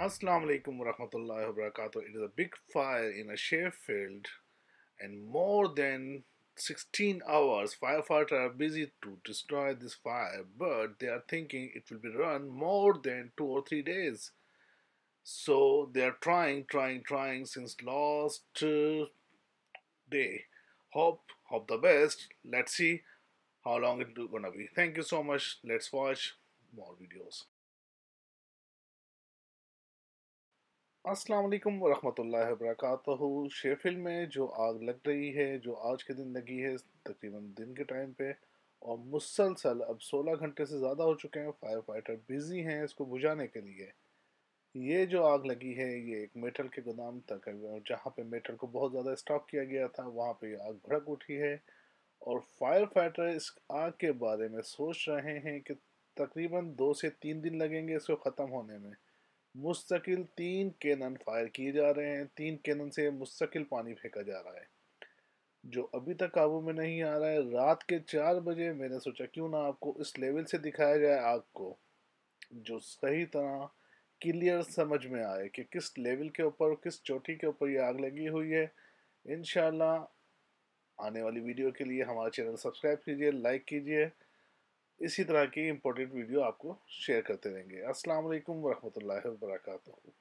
Assalamu alaikum wa rahmatullahi wa barakatuh. It is a big fire in a share field and more than 16 hours firefighters are busy to destroy this fire but they are thinking it will be run more than 2 or 3 days. So they are trying, trying, trying since last uh, day. hope hope the best let's see how long it's gonna be thank you so much let's watch more videos अस्सलाम वालेकुम वरहमतुल्लाहि शेफिल में जो आग लग रही है जो आज के दिन लगी है तकरीबन दिन के टाइम पे और मुसलसल अब 16 घंटे से ज़्यादा हो चुके हैं फायर फाइटर बिज़ी हैं इसको बुझाने के लिए ये जो आग लगी है ये एक मेटल के गोदाम तक है और जहाँ पे मेटल को बहुत ज़्यादा स्टॉक किया गया था वहाँ पे आग भड़क उठी है और फायर फाइटर इस आग के बारे में सोच रहे हैं कि तकरीबन दो से तीन दिन लगेंगे इसको ख़त्म होने में मुस्तकिल तीन कैनन फायर किए जा रहे हैं तीन कैनन से मुस्तकिल पानी फेंका जा रहा है जो अभी तक काबू में नहीं आ रहा है रात के चार बजे मैंने सोचा क्यों ना आपको इस लेवल से दिखाया जाए आग को जो सही तरह क्लियर समझ में आए कि किस लेवल के ऊपर किस चोटी के ऊपर ये आग लगी हुई है इन आने वाली वीडियो के लिए हमारा चैनल सब्सक्राइब कीजिए लाइक कीजिए इसी तरह की इम्पोर्टेंट वीडियो आपको शेयर करते रहेंगे अस्सलाम वालेकुम वरहमतुल्लाहि